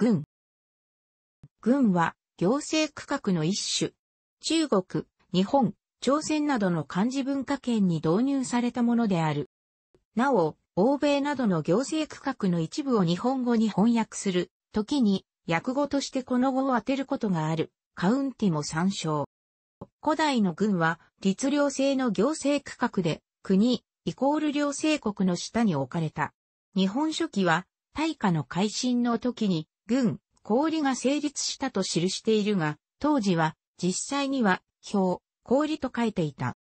軍。軍は行政区画の一種。中国、日本、朝鮮などの漢字文化圏に導入されたものである。なお、欧米などの行政区画の一部を日本語に翻訳する、時に、訳語としてこの語を当てることがある、カウンティも参照。古代の軍は、律令制の行政区画で、国、イコール領政国の下に置かれた。日本書紀は、大化の改新の時に、軍、氷が成立したと記しているが、当時は実際には、氷、氷と書いていた。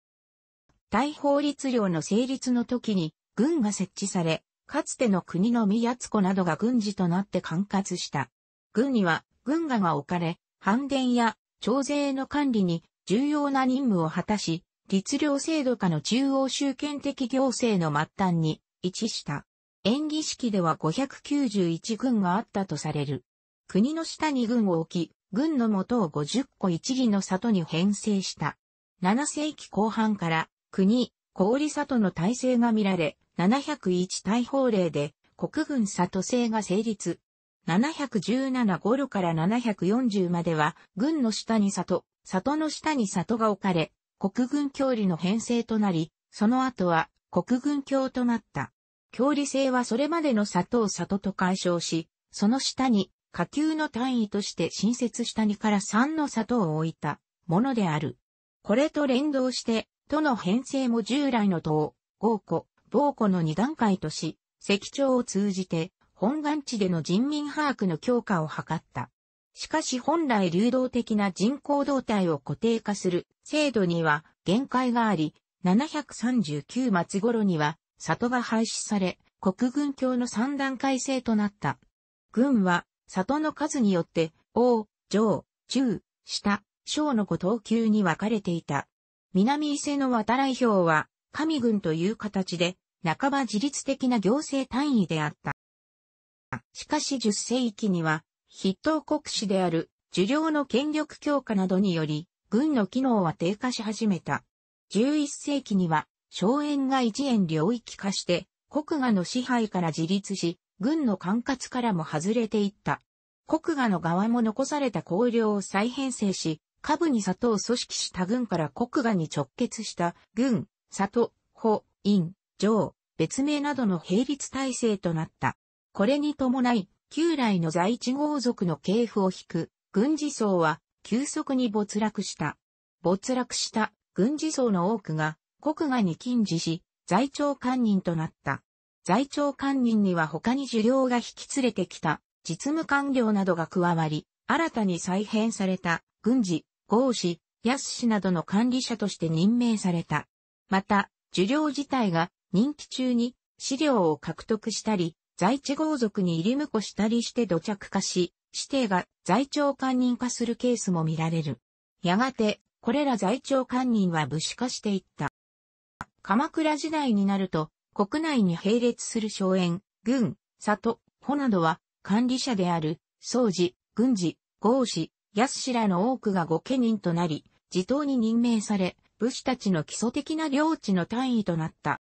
大法律令の成立の時に、軍が設置され、かつての国の宮津湖などが軍事となって管轄した。軍には、軍がが置かれ、反伝や徴税の管理に重要な任務を果たし、律令制度下の中央集権的行政の末端に位置した。演技式では591軍があったとされる。国の下に軍を置き、軍の元を50個一義の里に編成した。7世紀後半から国、氷里の体制が見られ、701大法令で国軍里制が成立。717頃から740までは、軍の下に里、里の下に里が置かれ、国軍教理の編成となり、その後は国軍教となった。強理性はそれまでの砂糖里と解消し、その下に下級の単位として新設した2から3の砂糖を置いたものである。これと連動して、との編成も従来の党、合庫、防庫の2段階とし、石長を通じて、本願地での人民把握の強化を図った。しかし本来流動的な人口動態を固定化する制度には限界があり、739末頃には里が廃止され、国軍教の三段階制となった。軍は、里の数によって、王、上、中、下、小の五等級に分かれていた。南伊勢の渡来表は、神軍という形で、半ば自律的な行政単位であった。しかし10世紀には、筆頭国士である、受領の権力強化などにより、軍の機能は低下し始めた。11世紀には、荘園が一円領域化して、国画の支配から自立し、軍の管轄からも外れていった。国画の側も残された公領を再編成し、下部に里を組織した軍から国画に直結した軍、里、保、院、城、別名などの並立体制となった。これに伴い、旧来の在地豪族の系譜を引く軍事層は急速に没落した。没落した軍事層の多くが国外に禁止し、在庁官人となった。在庁官人には他に受領が引き連れてきた実務官僚などが加わり、新たに再編された軍事、合士、安氏などの管理者として任命された。また、受領自体が任期中に資料を獲得したり、在地豪族に入り婿したりして土着化し、指定が在庁官人化するケースも見られる。やがて、これら在庁官人は武士化していった。鎌倉時代になると、国内に並列する荘園、軍、里、穂などは、管理者である、総司、軍司、豪司、安氏らの多くが御家人となり、地頭に任命され、武士たちの基礎的な領地の単位となった。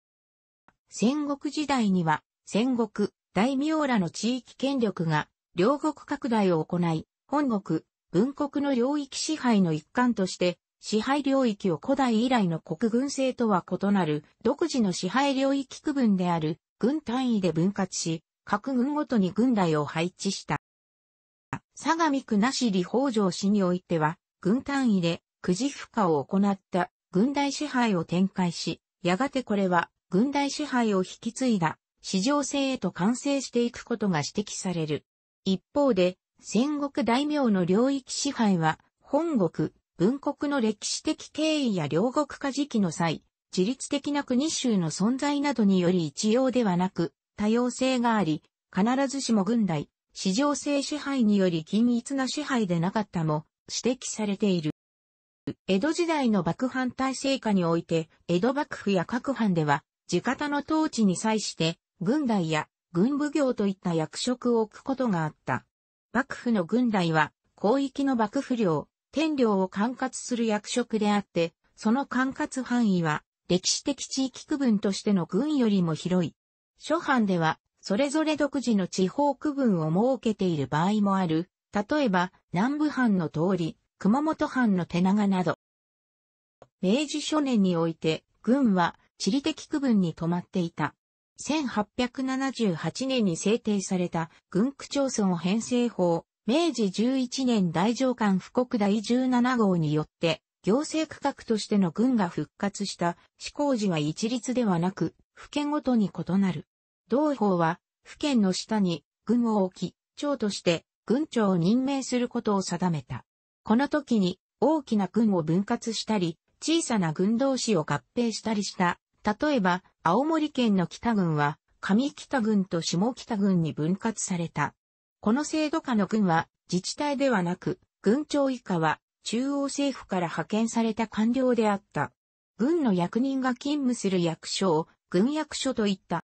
戦国時代には、戦国、大名らの地域権力が、両国拡大を行い、本国、文国の領域支配の一環として、支配領域を古代以来の国軍制とは異なる独自の支配領域区分である軍単位で分割し、各軍ごとに軍隊を配置した。相模区なし里北条市においては、軍単位でくじ負荷を行った軍隊支配を展開し、やがてこれは軍隊支配を引き継いだ市場制へと完成していくことが指摘される。一方で、戦国大名の領域支配は、本国、文国の歴史的経緯や両国化時期の際、自律的な国衆の存在などにより一様ではなく、多様性があり、必ずしも軍代、市場性支配により均一な支配でなかったも指摘されている。江戸時代の幕藩体制下において、江戸幕府や各藩では、地方の統治に際して、軍代や軍部業といった役職を置くことがあった。幕府の軍代は、広域の幕府領、天領を管轄する役職であって、その管轄範囲は歴史的地域区分としての軍よりも広い。諸藩では、それぞれ独自の地方区分を設けている場合もある。例えば、南部藩の通り、熊本藩の手長など。明治初年において、軍は地理的区分に止まっていた。1878年に制定された軍区町村編成法明治11年大上官布告第17号によって、行政区画としての軍が復活した施行時は一律ではなく、府県ごとに異なる。同法は、府県の下に軍を置き、長として軍長を任命することを定めた。この時に大きな軍を分割したり、小さな軍同士を合併したりした。例えば、青森県の北軍は、上北軍と下北軍に分割された。この制度下の軍は自治体ではなく、軍庁以下は中央政府から派遣された官僚であった。軍の役人が勤務する役所を軍役所といった。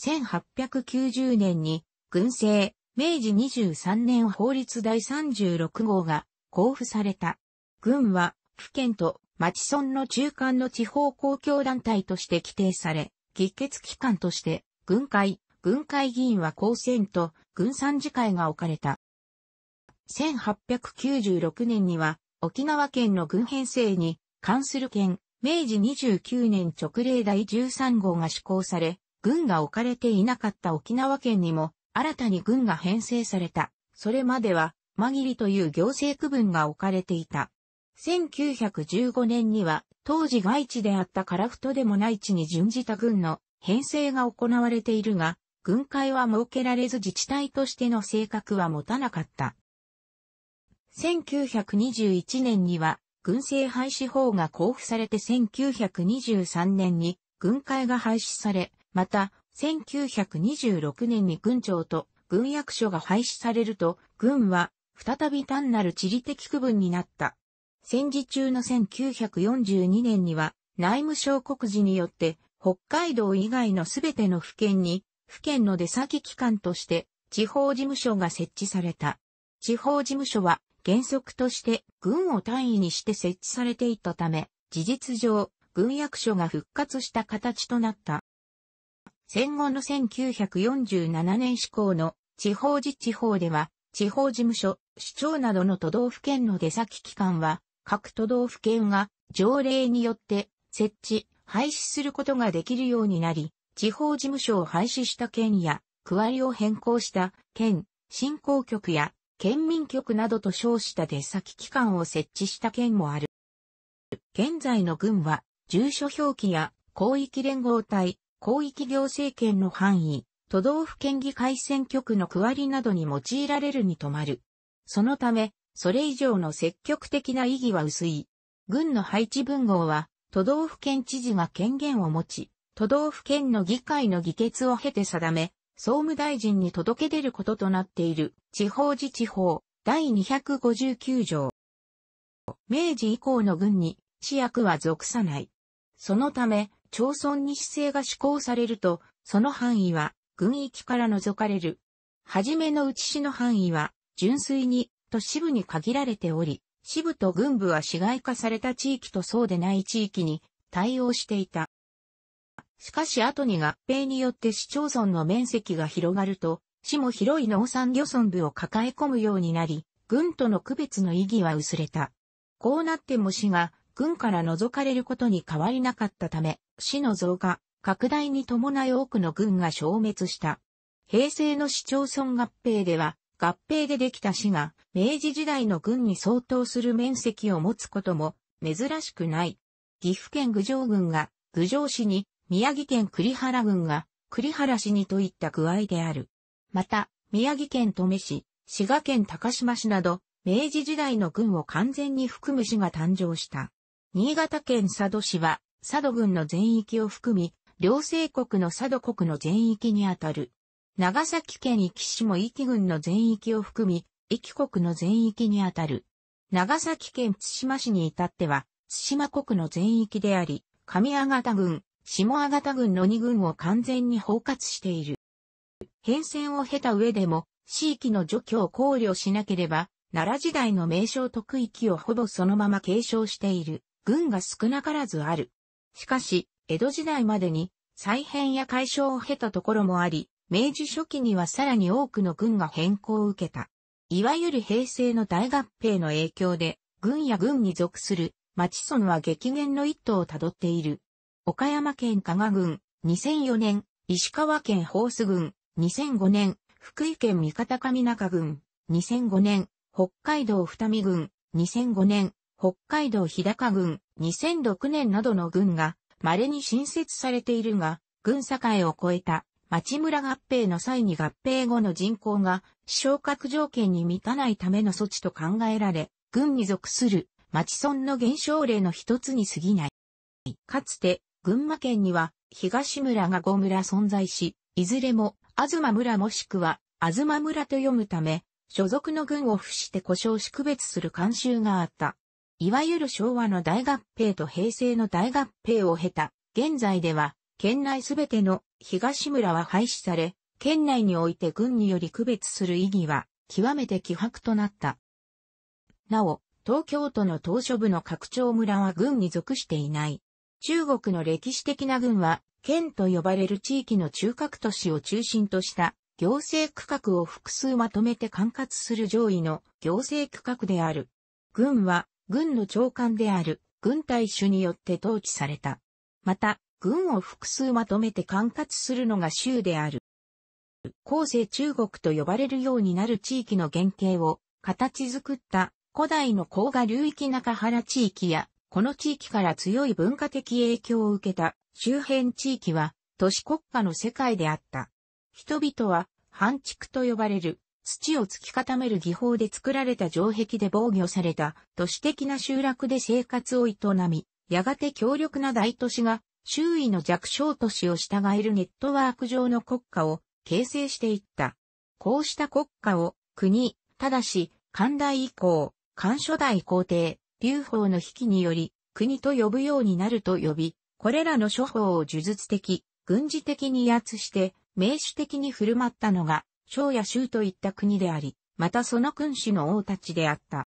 1890年に軍政、明治23年法律第36号が交付された。軍は府県と町村の中間の地方公共団体として規定され、議決機関として軍会、軍会議員は公選と軍参事会が置かれた。1896年には沖縄県の軍編成に関する県、明治29年直令第13号が施行され、軍が置かれていなかった沖縄県にも新たに軍が編成された。それまでは、紛りという行政区分が置かれていた。1915年には、当時外地であった樺太でも内地に準じた軍の編成が行われているが、軍会は設けられず自治体としての性格は持たなかった。1921年には、軍政廃止法が交付されて1923年に軍会が廃止され、また、1926年に軍庁と軍役所が廃止されると、軍は再び単なる地理的区分になった。戦時中の1942年には内務省告示によって北海道以外のすべての府県に府県の出先機関として地方事務所が設置された。地方事務所は原則として軍を単位にして設置されていたため、事実上、軍役所が復活した形となった。戦後の1947年施行の地方自治法では、地方事務所、市長などの都道府県の出先機関は、各都道府県が条例によって設置、廃止することができるようになり、地方事務所を廃止した県や、区割りを変更した県、振興局や県民局などと称した出先機関を設置した県もある。現在の郡は、住所表記や広域連合体、広域行政権の範囲、都道府県議会選挙区の区割りなどに用いられるに止まる。そのため、それ以上の積極的な意義は薄い。軍の配置文号は、都道府県知事が権限を持ち、都道府県の議会の議決を経て定め、総務大臣に届け出ることとなっている地方自治法第259条。明治以降の軍に市役は属さない。そのため、町村に市政が施行されると、その範囲は軍域から除かれる。はじめのうち市の範囲は純粋に都市部に限られており、支部と軍部は市街化された地域とそうでない地域に対応していた。しかし後に合併によって市町村の面積が広がると、市も広い農産漁村部を抱え込むようになり、軍との区別の意義は薄れた。こうなっても市が軍から除かれることに変わりなかったため、市の増加、拡大に伴い多くの軍が消滅した。平成の市町村合併では、合併でできた市が明治時代の軍に相当する面積を持つことも珍しくない。岐阜県郡上郡が郡上市に宮城県栗原郡が栗原市にといった具合である。また、宮城県登米市、滋賀県高島市など、明治時代の郡を完全に含む市が誕生した。新潟県佐渡市は、佐渡郡の全域を含み、両政国の佐渡国の全域にあたる。長崎県壱岐市も壱岐郡の全域を含み、壱岐国の全域にあたる。長崎県対馬市に至っては、対馬国の全域であり、上阿方郡、下阿た軍の2軍を完全に包括している。変遷を経た上でも、地域の除去を考慮しなければ、奈良時代の名称特域をほぼそのまま継承している、軍が少なからずある。しかし、江戸時代までに、再編や解消を経たところもあり、明治初期にはさらに多くの軍が変更を受けた。いわゆる平成の大合併の影響で、軍や軍に属する町村は激減の一途をたどっている。岡山県加賀郡、2004年、石川県ホース郡、2005年、福井県三方上中郡、2005年、北海道二見郡、2005年、北海道日高郡、2006年などの郡が稀に新設されているが、郡境を超えた町村合併の際に合併後の人口が昇格条件に満たないための措置と考えられ、郡に属する町村の減少例の一つに過ぎない。かつて群馬県には、東村が5村存在し、いずれも、東村もしくは、東村と読むため、所属の軍を付して故障し区別する慣習があった。いわゆる昭和の大合併と平成の大合併を経た、現在では、県内すべての東村は廃止され、県内において軍により区別する意義は、極めて希薄となった。なお、東京都の島嶼部の拡張村は軍に属していない。中国の歴史的な軍は、県と呼ばれる地域の中核都市を中心とした行政区画を複数まとめて管轄する上位の行政区画である。軍は軍の長官である軍隊主によって統治された。また、軍を複数まとめて管轄するのが州である。後世中国と呼ばれるようになる地域の原型を形作った古代の甲賀流域中原地域やこの地域から強い文化的影響を受けた周辺地域は都市国家の世界であった。人々は半畜と呼ばれる土を突き固める技法で作られた城壁で防御された都市的な集落で生活を営み、やがて強力な大都市が周囲の弱小都市を従えるネットワーク上の国家を形成していった。こうした国家を国、ただし、寛大以降、官初代皇帝、劉邦の引きにより、国と呼ぶようになると呼び、これらの諸法を呪術的、軍事的に威圧して、名手的に振る舞ったのが、小や州といった国であり、またその君主の王たちであった。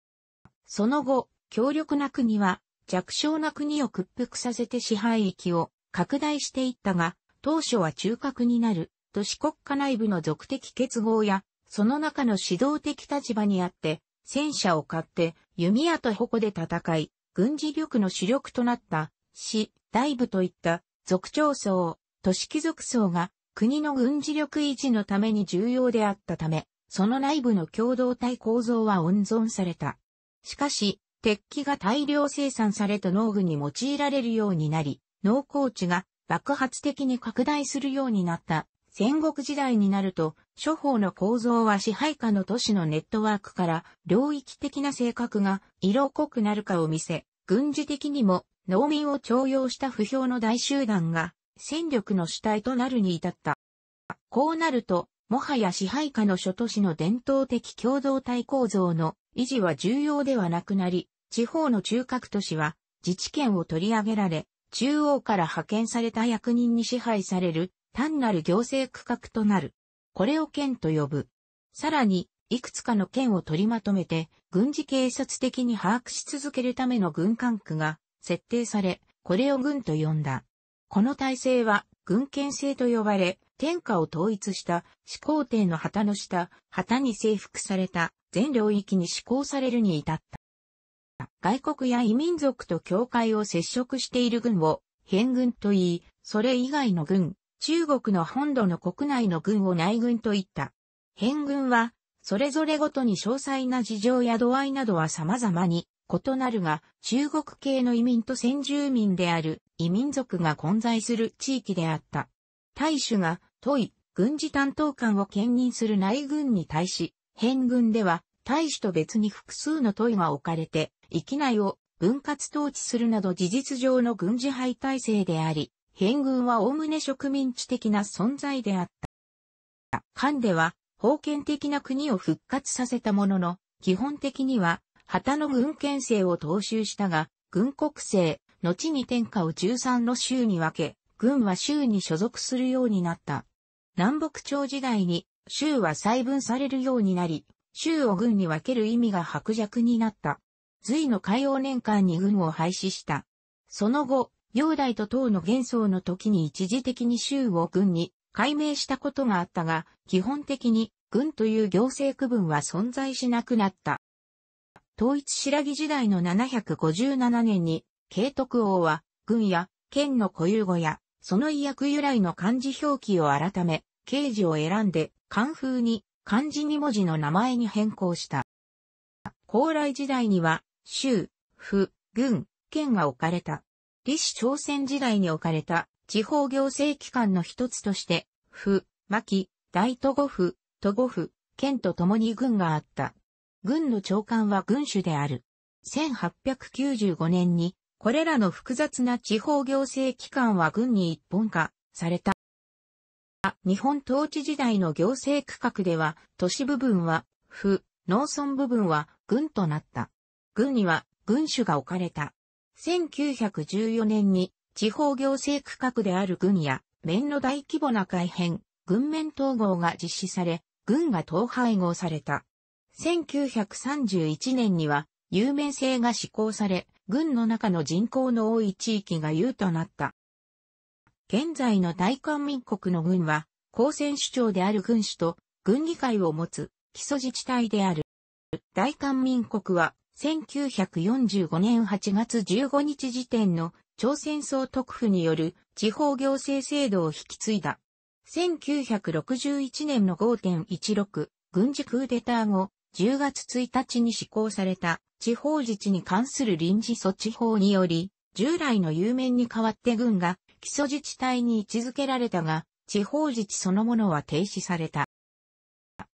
その後、強力な国は、弱小な国を屈服させて支配域を拡大していったが、当初は中核になる、都市国家内部の属的結合や、その中の指導的立場にあって、戦車を買って弓矢と矛で戦い、軍事力の主力となった、死、大部といった族長層、都市貴族層が国の軍事力維持のために重要であったため、その内部の共同体構造は温存された。しかし、鉄器が大量生産された農具に用いられるようになり、農耕地が爆発的に拡大するようになった戦国時代になると、諸法の構造は支配下の都市のネットワークから領域的な性格が色濃くなるかを見せ、軍事的にも農民を徴用した不評の大集団が戦力の主体となるに至った。こうなると、もはや支配下の諸都市の伝統的共同体構造の維持は重要ではなくなり、地方の中核都市は自治権を取り上げられ、中央から派遣された役人に支配される単なる行政区画となる。これを県と呼ぶ。さらに、いくつかの県を取りまとめて、軍事警察的に把握し続けるための軍管区が設定され、これを軍と呼んだ。この体制は、軍権制と呼ばれ、天下を統一した始皇帝の旗の下、旗に征服された全領域に施行されるに至った。外国や異民族と境界を接触している軍を、変軍と言い、それ以外の軍、中国の本土の国内の軍を内軍といった。変軍は、それぞれごとに詳細な事情や度合いなどは様々に異なるが、中国系の移民と先住民である移民族が混在する地域であった。大使が、都い、軍事担当官を兼任する内軍に対し、変軍では、大使と別に複数の都いが置かれて、域内を分割統治するなど事実上の軍事配体制であり、県軍は概ね植民地的な存在であった。漢では、封建的な国を復活させたものの、基本的には、旗の軍権制を踏襲したが、軍国制、後に天下を13の州に分け、軍は州に所属するようになった。南北朝時代に、州は細分されるようになり、州を軍に分ける意味が薄弱になった。隋の海洋年間に軍を廃止した。その後、煬大と唐の幻想の時に一時的に州を軍に改名したことがあったが、基本的に軍という行政区分は存在しなくなった。統一白木時代の757年に、慶徳王は、軍や県の固有語や、その意訳由来の漢字表記を改め、刑事を選んで、漢風に漢字2文字の名前に変更した。高麗時代には、州、府、軍、県が置かれた。李氏朝鮮時代に置かれた地方行政機関の一つとして、府、牧、大都護府、都護府、県と共に軍があった。軍の長官は軍主である。1895年に、これらの複雑な地方行政機関は軍に一本化された。日本統治時代の行政区画では、都市部分は、府、農村部分は、軍となった。軍には、軍主が置かれた。1914年に地方行政区画である軍や面の大規模な改変、軍面統合が実施され、軍が統廃合された。1931年には、有名性が施行され、軍の中の人口の多い地域が有となった。現在の大韓民国の軍は、公選首長である軍主と軍議会を持つ基礎自治体である。大韓民国は1945年8月15日時点の朝鮮総督府による地方行政制度を引き継いだ。1961年の5.16軍事クーデター後、10月1日に施行された地方自治に関する臨時措置法により、従来の有面に代わって軍が基礎自治体に位置づけられたが、地方自治そのものは停止された。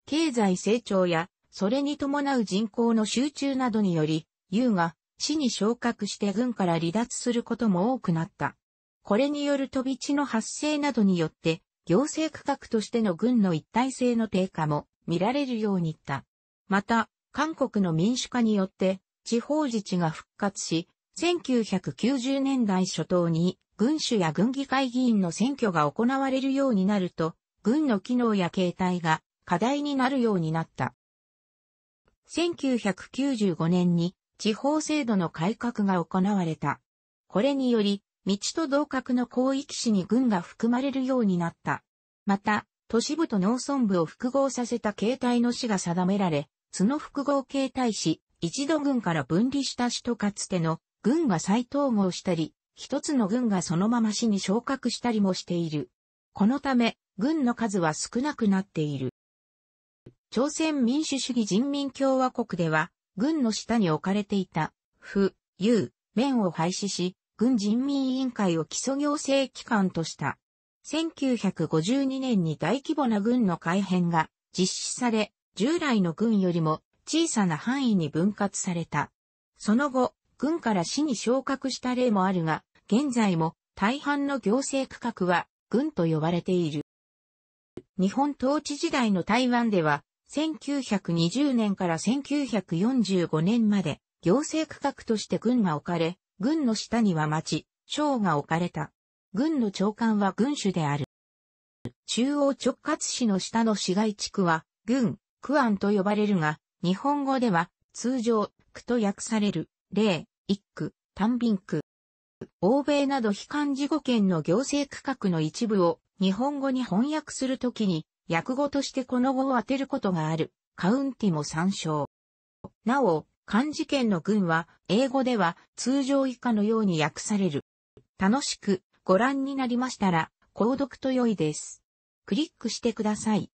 経済成長やそれに伴う人口の集中などにより、優が死に昇格して軍から離脱することも多くなった。これによる飛び地の発生などによって、行政区画としての軍の一体性の低下も見られるようにいった。また、韓国の民主化によって、地方自治が復活し、1990年代初頭に、軍主や軍議会議員の選挙が行われるようになると、軍の機能や形態が課題になるようになった。1995年に地方制度の改革が行われた。これにより、道と同格の広域市に軍が含まれるようになった。また、都市部と農村部を複合させた形態の市が定められ、その複合形態市、一度軍から分離した市とかつての軍が再統合したり、一つの軍がそのまま市に昇格したりもしている。このため、軍の数は少なくなっている。朝鮮民主主義人民共和国では、軍の下に置かれていた、府、有、面を廃止し、軍人民委員会を基礎行政機関とした。1952年に大規模な軍の改編が実施され、従来の軍よりも小さな範囲に分割された。その後、軍から市に昇格した例もあるが、現在も大半の行政区画は軍と呼ばれている。日本統治時代の台湾では、1920年から1945年まで行政区画として軍が置かれ、軍の下には町、省が置かれた。軍の長官は軍主である。中央直轄市の下の市街地区は、軍、区安と呼ばれるが、日本語では、通常、区と訳される、例、一区、単品区。欧米など非漢字語圏の行政区画の一部を日本語に翻訳するときに訳語としてこの語を当てることがある、カウンティも参照。なお、漢字圏の群は、英語では通常以下のように訳される。楽しくご覧になりましたら、購読と良いです。クリックしてください。